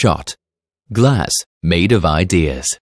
shot. Glass made of ideas.